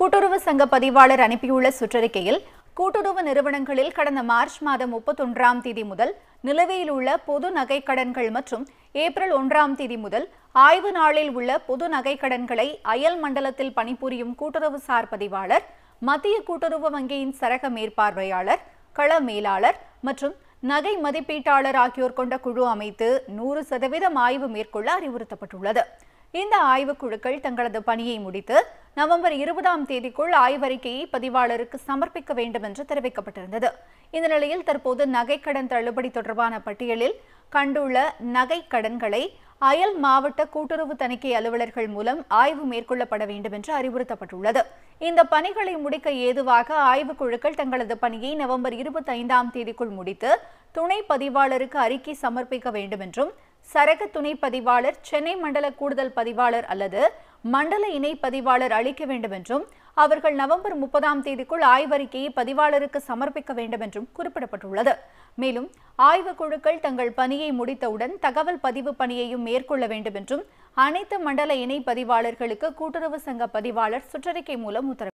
கூட்டுறவு சங்க பதிவாளர் அனுப்பியுள்ள சுற்றறிக்கையில் கூட்டுறவு நிறுவனங்களில் கடந்த மார்ச் மாதம் ஒன்றாம் தேதி முதல் நிலுவையில் உள்ள பொது நகைக்கடன்கள் மற்றும் ஏப்ரல் ஒன்றாம் தேதி முதல் ஆய்வு நாளில் உள்ள பொது நகைக்கடன்களை அயல் மண்டலத்தில் பணிபுரியும் கூட்டுறவு சார் பதிவாளர் மத்திய கூட்டுறவு வங்கியின் சரக மேற்பார்வையாளர் கள மேலாளர் மற்றும் நகை மதிப்பீட்டாளர் ஆகியோர் கொண்ட குழு அமைத்து நூறு சதவீதம் ஆய்வு மேற்கொள்ள அறிவுறுத்தப்பட்டுள்ளது இந்த ஆய்வு குழுக்கள் தங்களது பணியை முடித்து நவம்பர் இருபதாம் தேதிக்குள் ஆய்வறிக்கையை பதிவாளருக்கு சமர்ப்பிக்க வேண்டும் என்று தெரிவிக்கப்பட்டிருந்தது இந்த நிலையில் தற்போது நகைக்கடன் தள்ளுபடி தொடர்பான பட்டியலில் கண்டுள்ள நகை கடன்களை அயல் மாவட்ட கூட்டுறவு தணிக்கை அலுவலர்கள் மூலம் ஆய்வு மேற்கொள்ளப்பட வேண்டும் என்று அறிவுறுத்தப்பட்டுள்ளது இந்த பணிகளை முடிக்க ஏதுவாக ஆய்வுக் குழுக்கள் தங்களது பணியை நவம்பர் இருபத்தி ஐந்தாம் தேதிக்குள் முடித்து துணை பதிவாளருக்கு அறிக்கை சமர்ப்பிக்க வேண்டும் என்றும் சரக துணை பதிவாளர் சென்னை மண்டல கூடுதல் பதிவாளர் அல்லது மண்டல இணை பதிவாளர் அளிக்க வேண்டும் என்றும் அவர்கள் நவம்பர் முப்பதாம் தேதிக்குள் ஆய்வறிக்கையை பதிவாளருக்கு சமர்ப்பிக்க வேண்டும் என்றும் குறிப்பிடப்பட்டுள்ளது மேலும் ஆய்வுக் குழுக்கள் தங்கள் பணியை முடித்தவுடன் தகவல் பதிவு பணியையும் மேற்கொள்ள வேண்டும் என்றும் அனைத்து மண்டல இணை பதிவாளர்களுக்கு கூட்டுறவு சங்க பதிவாளர் சுற்றறிக்கை மூலம் உத்தரவு